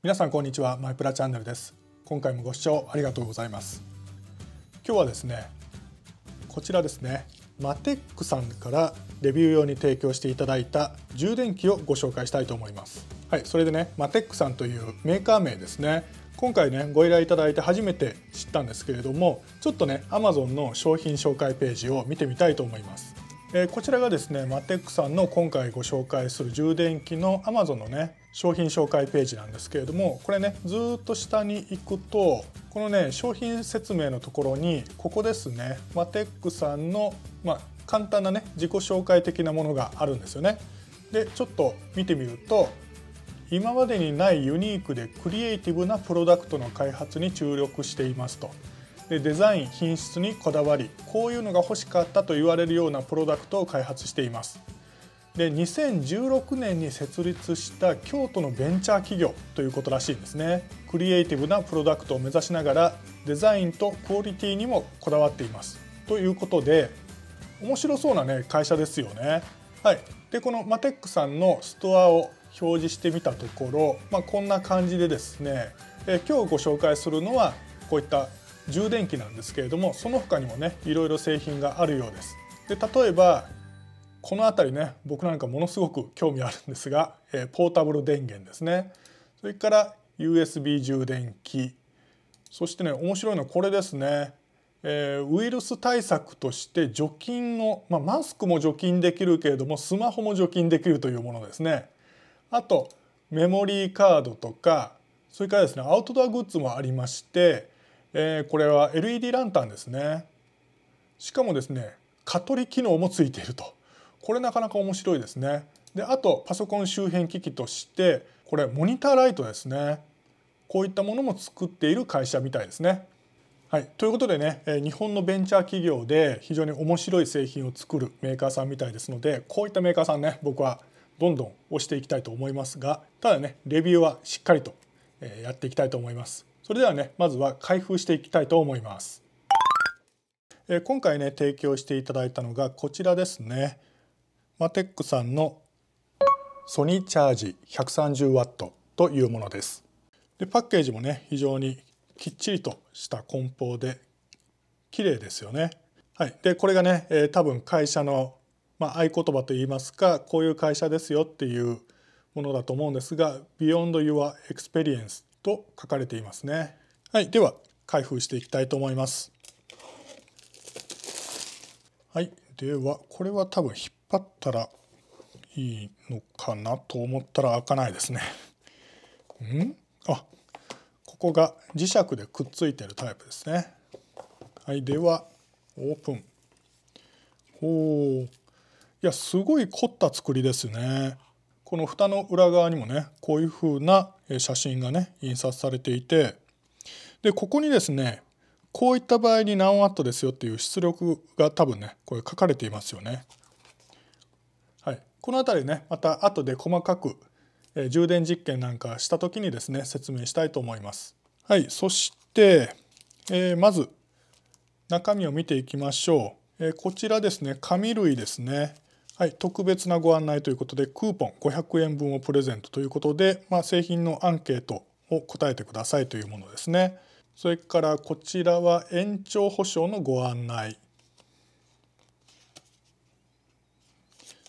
皆さんこんにちはマイプラチャンネルです今回もご視聴ありがとうございます今日はですねこちらですねマテックさんからレビュー用に提供していただいた充電器をご紹介したいと思いますはいそれでねマテックさんというメーカー名ですね今回ねご依頼いただいて初めて知ったんですけれどもちょっとね Amazon の商品紹介ページを見てみたいと思いますえこちらがですねマテックさんの今回ご紹介する充電器の Amazon のね商品紹介ページなんですけれどもこれねずっと下に行くとこのね商品説明のところにここですねマテックさんの、まあ、簡単なね自己紹介的なものがあるんですよね。でちょっと見てみると今までにないユニークでクリエイティブなプロダクトの開発に注力していますと。でデザイン品質にこだわりこういうのが欲しかったと言われるようなプロダクトを開発していますで2016年に設立した京都のベンチャー企業ということらしいんですねクリエイティブなプロダクトを目指しながらデザインとクオリティにもこだわっていますということで面白そうなね会社ですよねはいでこのマテックさんのストアを表示してみたところ、まあ、こんな感じでですねえ今日ご紹介するのはこういった充電器なんですけれどもその他にもねいろいろ製品があるようですで例えばこの辺りね僕なんかものすごく興味あるんですが、えー、ポータブル電源ですねそれから USB 充電器そしてね面白いのはこれですね、えー、ウイルス対策として除菌の、まあ、マスクも除菌できるけれどもスマホも除菌できるというものですねあとメモリーカードとかそれからですねアウトドアグッズもありまして、えー、これは LED ランタンですねしかもですね蚊取り機能もついているとこれなかなか面白いですね。であとパソコン周辺機器としてこれモニターライトですね。こういったものも作っている会社みたいですね。はい、ということでね日本のベンチャー企業で非常に面白い製品を作るメーカーさんみたいですのでこういったメーカーさんね僕はどんどん押していきたいと思いますがただねレビューはしっかりとやっていきたいと思います。それではねまずは開封していきたいと思います。今回ね提供していただいたのがこちらですねマテックさんのソニーチャージ 130W というものですでパッケージもね非常にきっちりとした梱包で綺麗ですよね。はい、でこれがね、えー、多分会社の、まあ、合言葉といいますかこういう会社ですよっていうものだと思うんですが「Beyond Your Experience」と書かれていますね。はい、では開封していきたいと思います。はいではこれは多分引っ張ったらいいのかなと思ったら開かないですね。んあここが磁石でくっついてるタイプですね。はいではオープン。おいやすごい凝った作りですね。この蓋の裏側にもねこういう風な写真がね印刷されていてでここにですねこういった場合に何ワットですよっていう出力が多分ねこれ書かれていますよね。はい、この辺りねまた後で細かく、えー、充電実験なんかした時にですね説明したいと思います。はい、そして、えー、まず中身を見ていきましょう。えー、こちらですね紙類ですね。はい、特別なご案内ということでクーポン500円分をプレゼントということで、まあ、製品のアンケートを答えてくださいというものですね。それからこちらは延長保証のご案内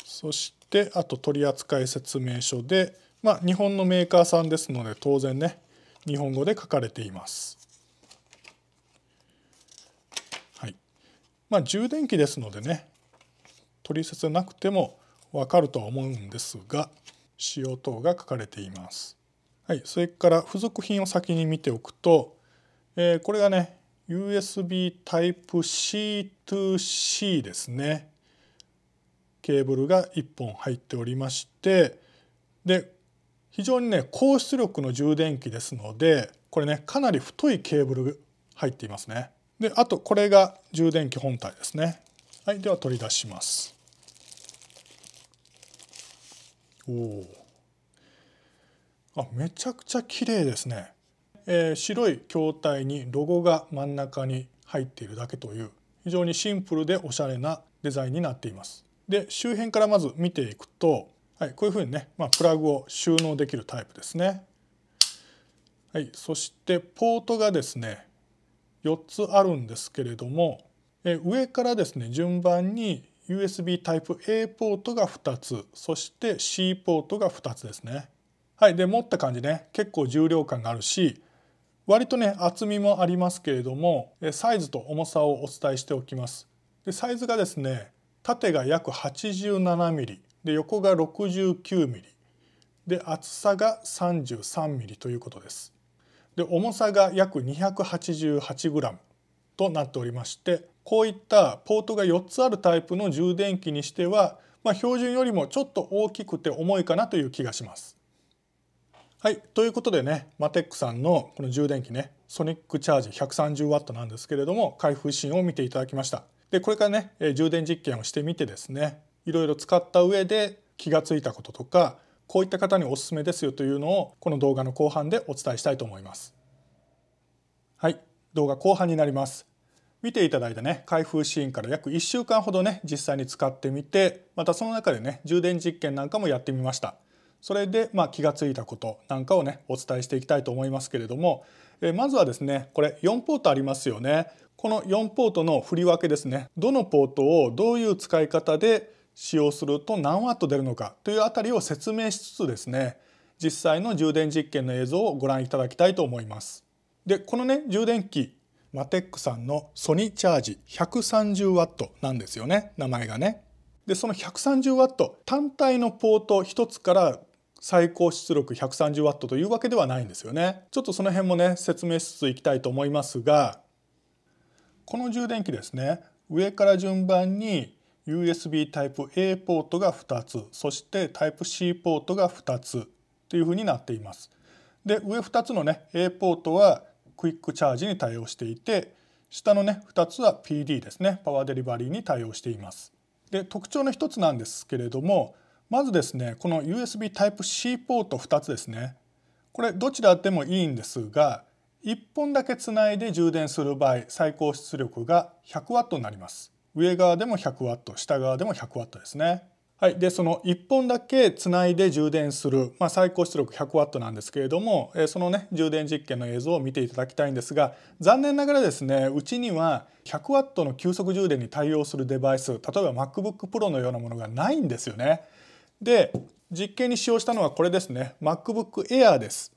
そしてあと取扱説明書で、まあ、日本のメーカーさんですので当然ね日本語で書かれています。はいまあ、充電器ですのでね取説なくても分かるとは思うんですが使用等が書かれています。はい、それから付属品を先に見ておくとえー、これがね USB Type-C2C ですねケーブルが1本入っておりましてで非常にね高出力の充電器ですのでこれねかなり太いケーブル入っていますねであとこれが充電器本体ですねはいでは取り出しますおおあめちゃくちゃ綺麗ですねえー、白い筐体にロゴが真ん中に入っているだけという非常にシンプルでおしゃれなデザインになっています。で周辺からまず見ていくと、はい、こういうふうにね、まあ、プラグを収納できるタイプですね。はい、そしてポートがですね4つあるんですけれども、えー、上からですね順番に USB Type-A ポートが2つそして C ポートが2つですね。はい、で持った感じね結構重量感があるし割とね厚みもありますけれどもサイズと重さをお伝えしておきます。でサイズがですね縦が約8 7ミリで横が 69mm で厚さが 33mm ということです。で重さが約2 8 8グラムとなっておりましてこういったポートが4つあるタイプの充電器にしては、まあ、標準よりもちょっと大きくて重いかなという気がします。はい、ということでねマテックさんのこの充電器ねソニックチャージ 130W なんですけれども開封シーンを見ていただきましたでこれからね、え充電実験をしてみてですねいろいろ使った上で気が付いたこととかこういった方におすすめですよというのをこの動画の後半でお伝えしたいと思いますはい動画後半になります見ていただいたね開封シーンから約1週間ほどね実際に使ってみてまたその中でね充電実験なんかもやってみましたそれでま気がついたことなんかをねお伝えしていきたいと思いますけれども、えまずはですねこれ4ポートありますよねこの4ポートの振り分けですねどのポートをどういう使い方で使用すると何ワット出るのかというあたりを説明しつつですね実際の充電実験の映像をご覧いただきたいと思います。でこのね充電器マテックさんのソニーチャージ1 3 0トなんですよね名前がね。でその1 3 0ト単体のポート1つから最高出力 130W というわけではないんですよね。ちょっとその辺もね説明しつついきたいと思いますがこの充電器ですね上から順番に USB タイプ a ポートが2つそして Type-C ポートが2つというふうになっています。で上2つのね A ポートはクイックチャージに対応していて下のね2つは PD ですねパワーデリバリーに対応しています。で特徴の一つなんですけれどもまずですねこの USB Type-C ポート2つですねこれどちらでもいいんですが1本だけつないで充電する場合最高出力が 100W になります上側でも 100W 下側でも 100W ですねはい、でその1本だけつないで充電する、まあ、最高出力 100W なんですけれども、えそのね充電実験の映像を見ていただきたいんですが残念ながらですねうちには 100W の急速充電に対応するデバイス例えば MacBookPro のようなものがないんですよね。で実験に使用したのはこれですね MacBook Air です。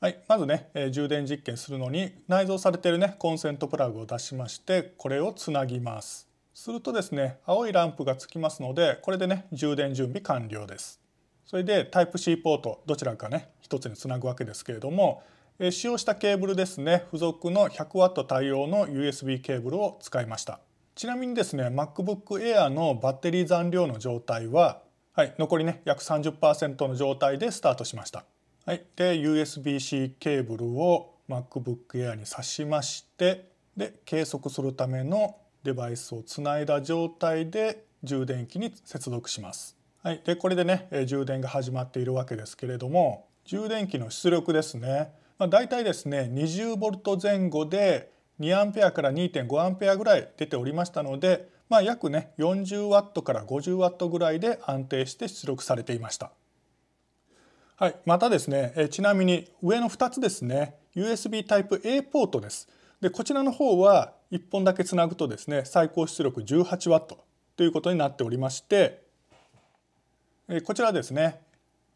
はい、まずね、えー、充電実験するのに内蔵されているねコンセントプラグを出しましてこれをつなぎます。するとですね青いランプがつきますのでこれでね充電準備完了です。それでタイプ c ポートどちらかね一つにつなぐわけですけれども、え使用したケーブルですね付属の 100W 対応の USB ケーブルを使いました。ちなみにですね MacBook Air のバッテリー残量の状態ははい、残りね約30%の状態でスタートしました。はい、で USB-C ケーブルを MacBook Air に挿しましてで計測するためのデバイスをつないだ状態で充電器に接続します。はい、でこれでね充電が始まっているわけですけれども充電器の出力ですね、まあ、大体ですね 20V 前後で 2A から 2.5A ぐらい出ておりましたのでまあ、約ね 40W から 50W ぐらいで安定して出力されていました。はい、またですね、えちなみに上の2つですね USB タイプ a ポートです。でこちらの方は1本だけつなぐとですね最高出力 18W ということになっておりましてこちらですね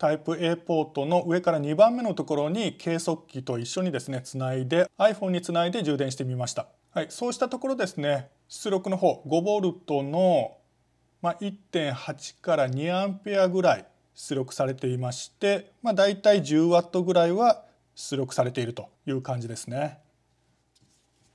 タイプ A ポートの上から2番目のところに計測器と一緒にですねつないで iPhone につないで充電してみました、はい、そうしたところですね出力の方 5V の、まあ、1.8から 2A ぐらい出力されていまして、まあ、大体 10W ぐらいは出力されているという感じですね。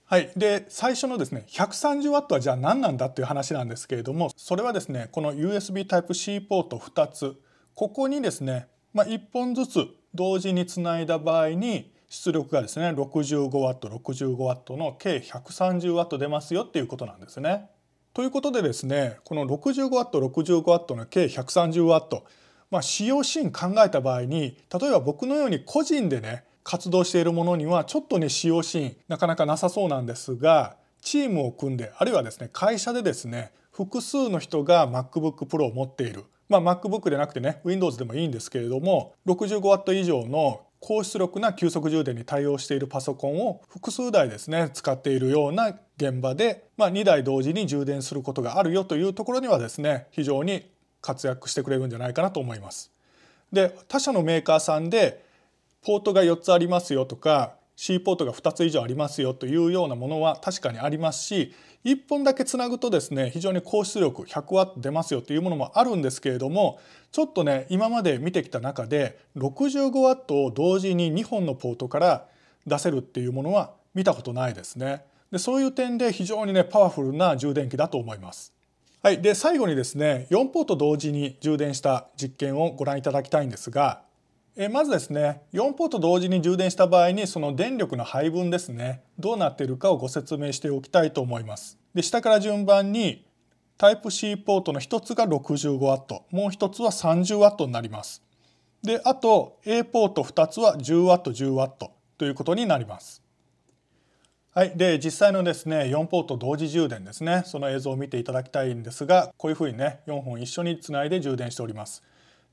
はい、で最初のですね 130W はじゃあ何なんだっていう話なんですけれどもそれはですねこの USB タイプ c ポート2つここにですね、まあ、1本ずつ同時につないだ場合に出力がですね 65W65W の計 130W 出ますよっていうことなんですね。ということでですねこの 65W65W の計 130W まあ、使用シーン考えた場合に例えば僕のように個人でね活動しているものにはちょっとね使用シーンなかなかなさそうなんですがチームを組んであるいはですね会社でですね複数の人が MacBook Pro を持っているまあ、MacBook でなくてね Windows でもいいんですけれども 65W 以上の高出力な急速充電に対応しているパソコンを複数台ですね使っているような現場で、まあ、2台同時に充電することがあるよというところにはですね非常に活躍してくれるんじゃないかなと思います。で他社のメーカーさんでポートが4つありますよとか C ポートが2つ以上ありますよというようなものは確かにありますし1本だけつなぐとですね非常に高出力 100W 出ますよというものもあるんですけれどもちょっとね今まで見てきた中で 65W を同時に2本のポートから出せるっていうものは見たことないですね。でそういう点で非常にねパワフルな充電器だと思います。はい、で最後にですね4ポート同時に充電した実験をご覧いただきたいんですがえまずですね4ポート同時に充電した場合にその電力の配分ですねどうなっているかをご説明しておきたいと思いますで下から順番にタイプ C ポートの1つが 65W もう1つは 30W になりますであと A ポート2つは 10W10W ということになりますはい、で実際のですね4ポート同時充電ですねその映像を見ていただきたいんですがこういうふうにね4本一緒につないで充電しております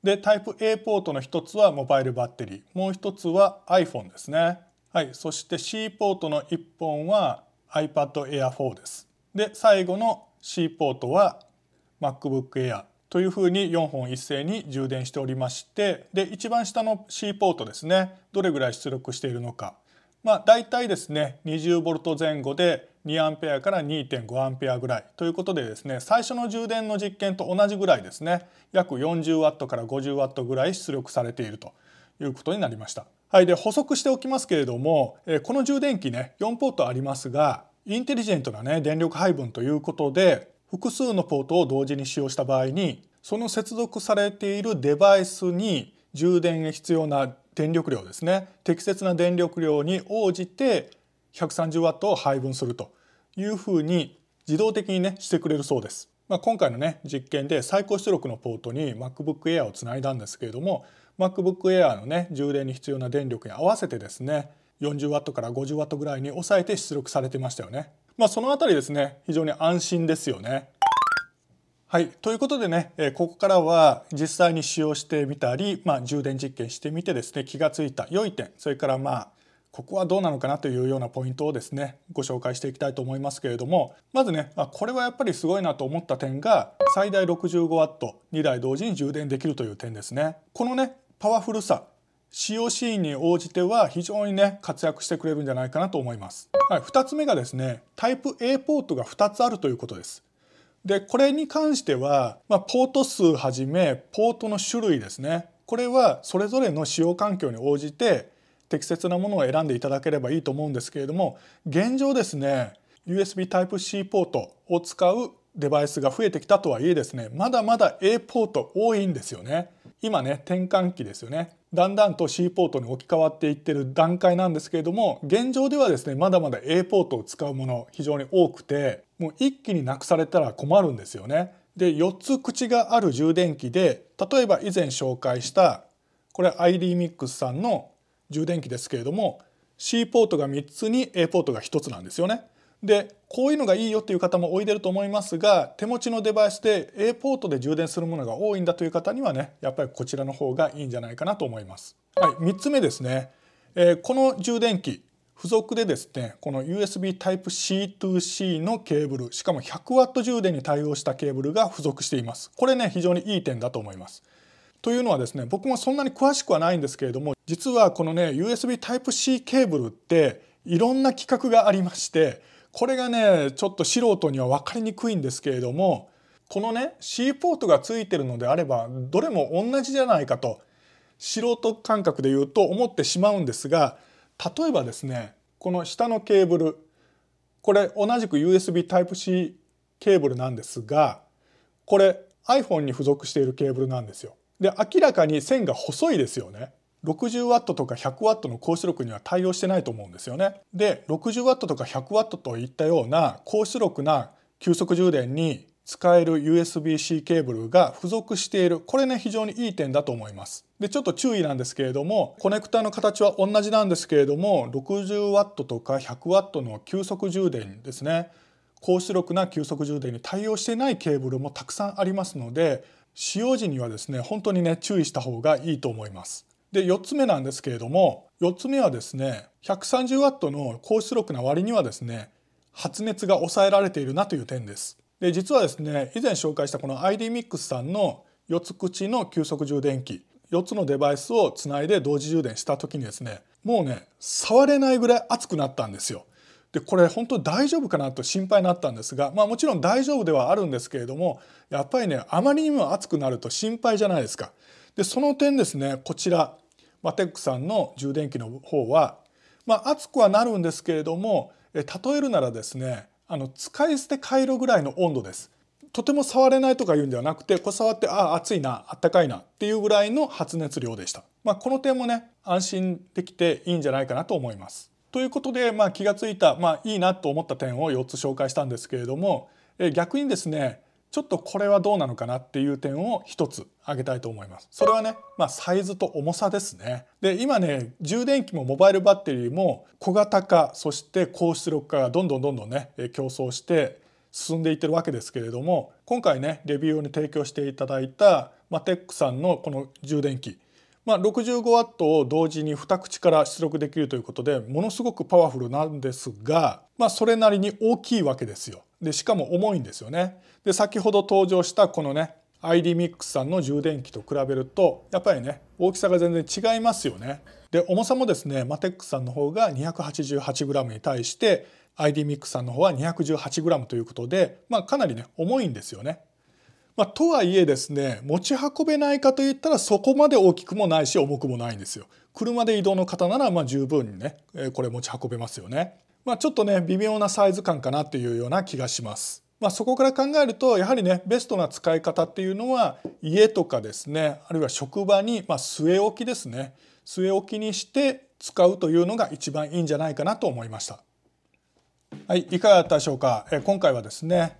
で、タイプ A ポートの一つはモバイルバッテリー、もう一つは iPhone ですね。はい、そして C ポートの1本は iPad Air 4です。で、最後の C ポートは MacBook Air というふうに4本一斉に充電しておりましてで一番下の C ポートですねどれぐらい出力しているのかまあ、大体ですね 20V 前後で 2A から 2.5A ぐらいということでですね最初の充電の実験と同じぐらいですね約 40W から 50W ぐらい出力されているということになりました。はい、で補足しておきますけれども、えこの充電器ね4ポートありますがインテリジェントなね電力配分ということで複数のポートを同時に使用した場合にその接続されているデバイスに充電へ必要な電力量ですね適切な電力量に応じて 130W を配分するというふうに自動的にねしてくれるそうです。まあ、今回のね実験で最高出力のポートに MacBook Air をつないだんですけれども MacBook Air のね充電に必要な電力に合わせてですね 40W から 50W ぐらいに抑えて出力されてましたよね。まあ、そのあたりですね非常に安心ですよね。はい、ということでね、えここからは実際に使用してみたり、まあ、充電実験してみてですね気が付いた良い点それからまあここはどうなのかなというようなポイントをですねご紹介していきたいと思いますけれどもまずねあこれはやっぱりすごいなと思った点が最大 65W2 台同時に充電できるという点ですねこのねパワフルさ使用シーンに応じては非常にね活躍してくれるんじゃないかなと思います、はい、2つ目がですねタイプ A ポートが2つあるということですでこれに関しては、まあ、ポート数はじめポートの種類ですねこれはそれぞれの使用環境に応じて適切なものを選んでいただければいいと思うんですけれども現状ですね USB Type-C ポートを使うデバイスが増えてきたとはいえですねまだまだ A ポート多いんですよね今ね転換期ですよねだんだんと C ポートに置き換わっていってる段階なんですけれども現状ではですねまだまだ A ポートを使うもの非常に多くてもう一気になくされたら困るんですよね。で4つ口がある充電器で例えば以前紹介したこれ ID m i x さんの充電器ですけれども C ポートが3つに A ポートが1つなんですよね。でこういうのがいいよっていう方もおいでると思いますが手持ちのデバイスで A ポートで充電するものが多いんだという方にはねやっぱりこちらの方がいいんじゃないかなと思います。はい、3つ目ですね、えー、この充電器付属でですねこの USB Type-C2C のケーブルしかも 100W 充電に対応したケーブルが付属しています。これね非常にいい点だと思います。というのはですね僕もそんなに詳しくはないんですけれども実はこのね USB Type-C ケーブルっていろんな規格がありましてこれがねちょっと素人には分かりにくいんですけれどもこのね C ポートがついてるのであればどれも同じじゃないかと素人感覚で言うと思ってしまうんですが例えばですねこの下のケーブルこれ同じく USB Type-C ケーブルなんですがこれ iPhone に付属しているケーブルなんですよ。で明らかに線が細いですよね。60W とか 100W の高出力には対応してないと思うんですよね。で 60W とか 100W といったような高出力な急速充電に使える USB-C ケーブルが付属しているこれね非常にいい点だと思いますでちょっと注意なんですけれどもコネクタの形は同じなんですけれども 60W とか 100W の急速充電ですね高出力な急速充電に対応していないケーブルもたくさんありますので使用時にはですね本当にね注意した方がいいと思いますで4つ目なんですけれども4つ目はですね 130W の高出力な割にはですね発熱が抑えられているなという点です。で実はですね以前紹介したこの ID ミックスさんの4つ口の急速充電器4つのデバイスをつないで同時充電した時にですねもうね触れないぐらい熱くなったんですよ。でこれ本当大丈夫かなと心配になったんですが、まあ、もちろん大丈夫ではあるんですけれどもやっぱりねあまりにも熱くなると心配じゃないですか。でその点ですねこちらまあ、テックさんの充電器の方は、まあ、熱くはなるんですけれども例えるならですねあの使い捨て回路ぐらいの温度です。とても触れないとか言うんではなくてこう触ってああ熱いなあったかいなっていうぐらいの発熱量でした、まあ、この点もね安心できていいんじゃないかなと思います。ということで、まあ、気が付いた、まあ、いいなと思った点を4つ紹介したんですけれどもえ逆にですねちょっとこれはどうなのかなっていう点を一つ挙げたいと思います。それはね、まあ、サイズと重さですね。で、今ね、充電器もモバイルバッテリーも小型化、そして高出力化がどんどんどんどんね、競争して進んでいってるわけですけれども、今回ね、レビューに提供していただいた、まテックさんのこの充電器、まあ、65W を同時に2口から出力できるということでものすごくパワフルなんですが、まあ、それなりに大きいわけですよ。でしかも重いんですよね。で先ほど登場したこのね ID ミックスさんの充電器と比べるとやっぱりね大きさが全然違いますよね。で重さもですねマテックスさんの方が 288g に対して ID ミックスさんの方は 218g ということで、まあ、かなりね重いんですよね。まあ、とはいえですね持ち運べないかといったらそこまで大きくもないし重くもないんですよ。車で移動の方ならまあ十分にねこれ持ち運べますよね。まあ、ちょっとね微妙なサイズ感かなというような気がします。まあ、そこから考えるとやはりねベストな使い方っていうのは家とかですねあるいは職場に、まあ、据え置きですね据え置きにして使うというのが一番いいんじゃないかなと思いました。はい、いかがだったでしょうか。え今回はですね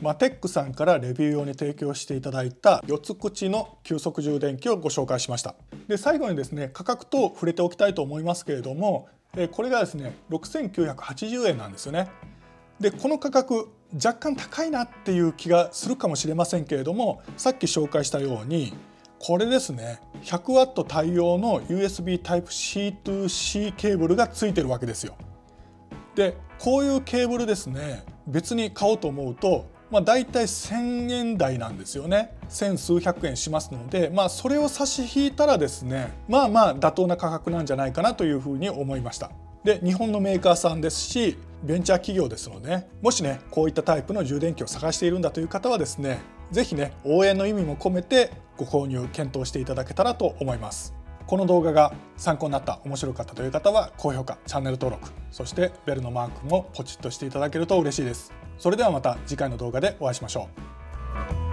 マテックさんからレビュー用に提供していただいた4つ口の急速充電器をご紹介しましたで最後にですね価格と触れておきたいと思いますけれどもこれがですね6980円なんですよね。でこの価格若干高いなっていう気がするかもしれませんけれどもさっき紹介したようにこれですね 100W 対応の USB Type-C2C ケーブルがついてるわけですよ。でこういうケーブルですね別に買おうと思うとまあ、大体1000円台なんですよね千数百円しますので、まあ、それを差し引いたらですねまあまあ妥当な価格なんじゃないかなというふうに思いましたで日本のメーカーさんですしベンチャー企業ですので、ね、もしねこういったタイプの充電器を探しているんだという方はですね是非ね応援の意味も込めてご購入検討していただけたらと思いますこの動画が参考になった面白かったという方は高評価チャンネル登録そしてベルのマークもポチッとしていただけると嬉しいですそれではまた次回の動画でお会いしましょう